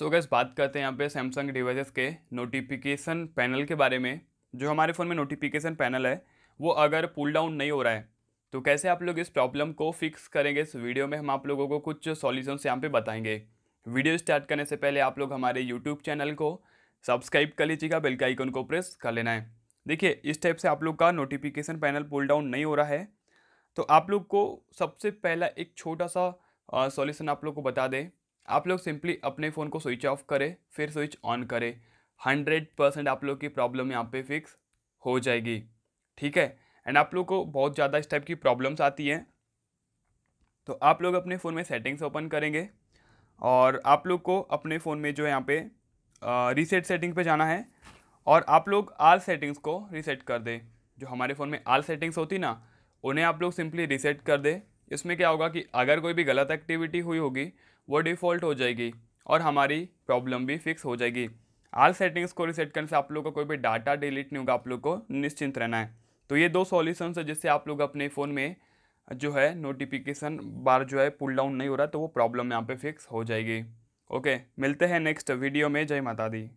सो so gas बात करते हैं यहाँ पे सैमसंग डिवाइसेस के नोटिफिकेशन पैनल के बारे में जो हमारे फ़ोन में नोटिफिकेशन पैनल है वो अगर पुल डाउन नहीं हो रहा है तो कैसे आप लोग इस प्रॉब्लम को फिक्स करेंगे इस वीडियो में हम आप लोगों को कुछ सॉल्यूशंस यहाँ पे बताएंगे वीडियो स्टार्ट करने से पहले आप लोग हमारे यूट्यूब चैनल को सब्सक्राइब कर लीजिएगा बेल का आइकन को प्रेस कर लेना है देखिए इस टाइप से आप लोग का नोटिफिकेशन पैनल पुल डाउन नहीं हो रहा है तो आप लोग को सबसे पहला एक छोटा सा सॉल्यूशन आप लोग को बता दें आप लोग सिंपली अपने फ़ोन को स्विच ऑफ करें फिर स्विच ऑन करें हंड्रेड परसेंट आप लोग की प्रॉब्लम यहाँ पे फिक्स हो जाएगी ठीक है एंड आप लोग को बहुत ज़्यादा इस टाइप की प्रॉब्लम्स आती हैं तो आप लोग अपने फ़ोन में सेटिंग्स ओपन करेंगे और आप लोग को अपने फ़ोन में जो है यहाँ पे रीसेट सेटिंग पे जाना है और आप लोग आल सेटिंग्स को रीसेट कर दें जो हमारे फ़ोन में आल सेटिंग्स होती ना उन्हें आप लोग सिंपली रीसेट कर दें इसमें क्या होगा कि अगर कोई भी गलत एक्टिविटी हुई होगी वो डिफ़ॉल्ट हो जाएगी और हमारी प्रॉब्लम भी फिक्स हो जाएगी आल सेटिंग्स को रिसेट करने से आप लोग का कोई भी डाटा डिलीट नहीं होगा आप लोग को निश्चिंत रहना है तो ये दो सॉल्यूशन है जिससे आप लोग अपने फ़ोन में जो है नोटिफिकेशन बार जो है पुल डाउन नहीं हो रहा तो वो प्रॉब्लम यहाँ पे फिक्स हो जाएगी ओके मिलते हैं नेक्स्ट वीडियो में जय माता दी